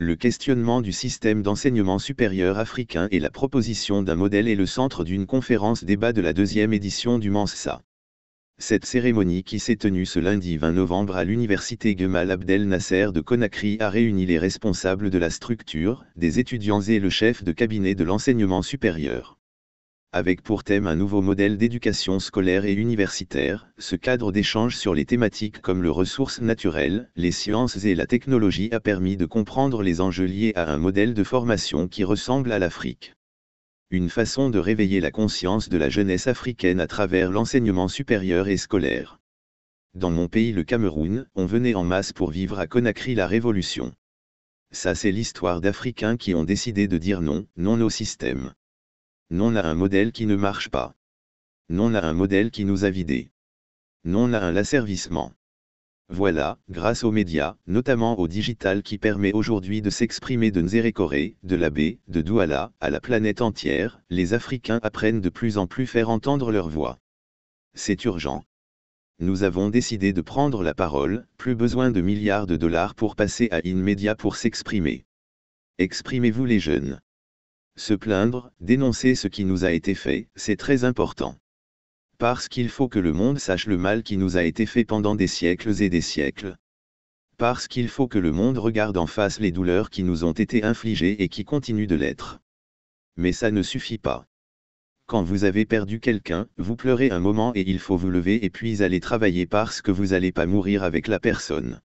le questionnement du système d'enseignement supérieur africain et la proposition d'un modèle est le centre d'une conférence débat de la deuxième édition du MANSA. Cette cérémonie qui s'est tenue ce lundi 20 novembre à l'université Gemal Abdel Nasser de Conakry a réuni les responsables de la structure, des étudiants et le chef de cabinet de l'enseignement supérieur avec pour thème un nouveau modèle d'éducation scolaire et universitaire, ce cadre d'échange sur les thématiques comme le ressources naturelles, les sciences et la technologie a permis de comprendre les enjeux liés à un modèle de formation qui ressemble à l'Afrique. Une façon de réveiller la conscience de la jeunesse africaine à travers l'enseignement supérieur et scolaire. Dans mon pays le Cameroun, on venait en masse pour vivre à Conakry la révolution. Ça c'est l'histoire d'Africains qui ont décidé de dire non, non au système. Non à un modèle qui ne marche pas. Non à un modèle qui nous a vidés. Non à un l'asservissement. Voilà, grâce aux médias, notamment au digital qui permet aujourd'hui de s'exprimer de Nzérékoré, de l'abbé, de Douala, à la planète entière, les Africains apprennent de plus en plus faire entendre leur voix. C'est urgent. Nous avons décidé de prendre la parole, plus besoin de milliards de dollars pour passer à InMedia pour s'exprimer. Exprimez-vous les jeunes se plaindre, dénoncer ce qui nous a été fait, c'est très important. Parce qu'il faut que le monde sache le mal qui nous a été fait pendant des siècles et des siècles. Parce qu'il faut que le monde regarde en face les douleurs qui nous ont été infligées et qui continuent de l'être. Mais ça ne suffit pas. Quand vous avez perdu quelqu'un, vous pleurez un moment et il faut vous lever et puis aller travailler parce que vous n'allez pas mourir avec la personne.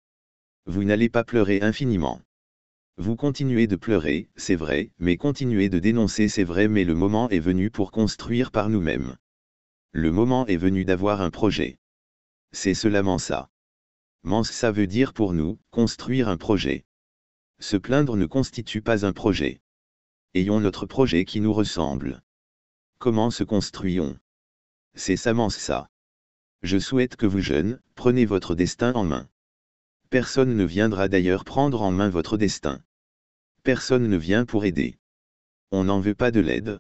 Vous n'allez pas pleurer infiniment. Vous continuez de pleurer, c'est vrai, mais continuez de dénoncer, c'est vrai, mais le moment est venu pour construire par nous-mêmes. Le moment est venu d'avoir un projet. C'est cela Mansa. Mansa ça veut dire pour nous, construire un projet. Se plaindre ne constitue pas un projet. Ayons notre projet qui nous ressemble. Comment se construisons C'est ça Mansa. Je souhaite que vous jeunes, prenez votre destin en main. Personne ne viendra d'ailleurs prendre en main votre destin. Personne ne vient pour aider. On n'en veut pas de l'aide.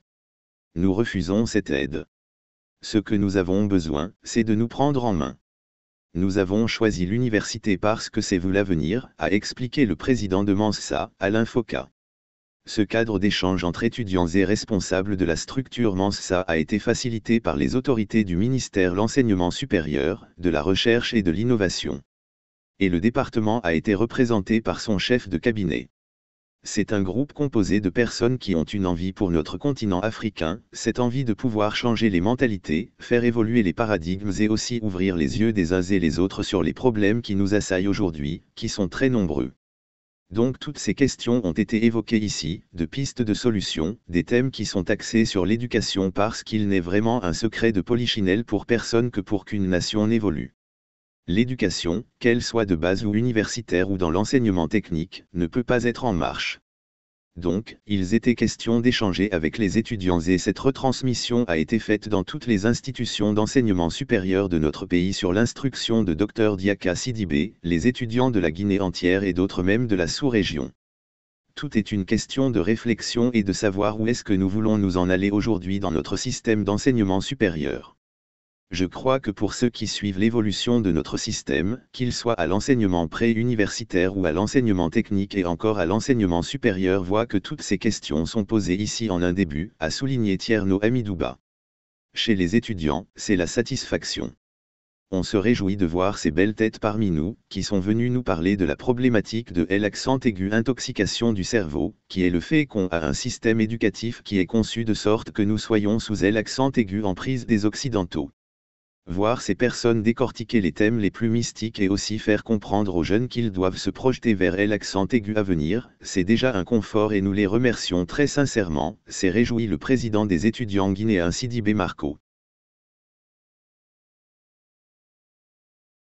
Nous refusons cette aide. Ce que nous avons besoin, c'est de nous prendre en main. Nous avons choisi l'université parce que c'est vous l'avenir, a expliqué le président de Mansa, Alain Foka. Ce cadre d'échange entre étudiants et responsables de la structure Mansa a été facilité par les autorités du ministère l'enseignement supérieur, de la recherche et de l'innovation et le département a été représenté par son chef de cabinet. C'est un groupe composé de personnes qui ont une envie pour notre continent africain, cette envie de pouvoir changer les mentalités, faire évoluer les paradigmes et aussi ouvrir les yeux des uns et les autres sur les problèmes qui nous assaillent aujourd'hui, qui sont très nombreux. Donc toutes ces questions ont été évoquées ici, de pistes de solutions, des thèmes qui sont axés sur l'éducation parce qu'il n'est vraiment un secret de polychinelle pour personne que pour qu'une nation n'évolue. L'éducation, qu'elle soit de base ou universitaire ou dans l'enseignement technique, ne peut pas être en marche. Donc, ils étaient question d'échanger avec les étudiants et cette retransmission a été faite dans toutes les institutions d'enseignement supérieur de notre pays sur l'instruction de Dr Diaka Sidibé, les étudiants de la Guinée entière et d'autres même de la sous-région. Tout est une question de réflexion et de savoir où est-ce que nous voulons nous en aller aujourd'hui dans notre système d'enseignement supérieur. Je crois que pour ceux qui suivent l'évolution de notre système, qu'il soit à l'enseignement pré-universitaire ou à l'enseignement technique et encore à l'enseignement supérieur voient que toutes ces questions sont posées ici en un début, a souligné Tierno Amidouba. Chez les étudiants, c'est la satisfaction. On se réjouit de voir ces belles têtes parmi nous, qui sont venues nous parler de la problématique de l'accent aigu intoxication du cerveau, qui est le fait qu'on a un système éducatif qui est conçu de sorte que nous soyons sous l'accent aigu en prise des Occidentaux voir ces personnes décortiquer les thèmes les plus mystiques et aussi faire comprendre aux jeunes qu'ils doivent se projeter vers l'accent aigu à venir, c'est déjà un confort et nous les remercions très sincèrement, s'est réjoui le président des étudiants guinéens Sidibé Marco.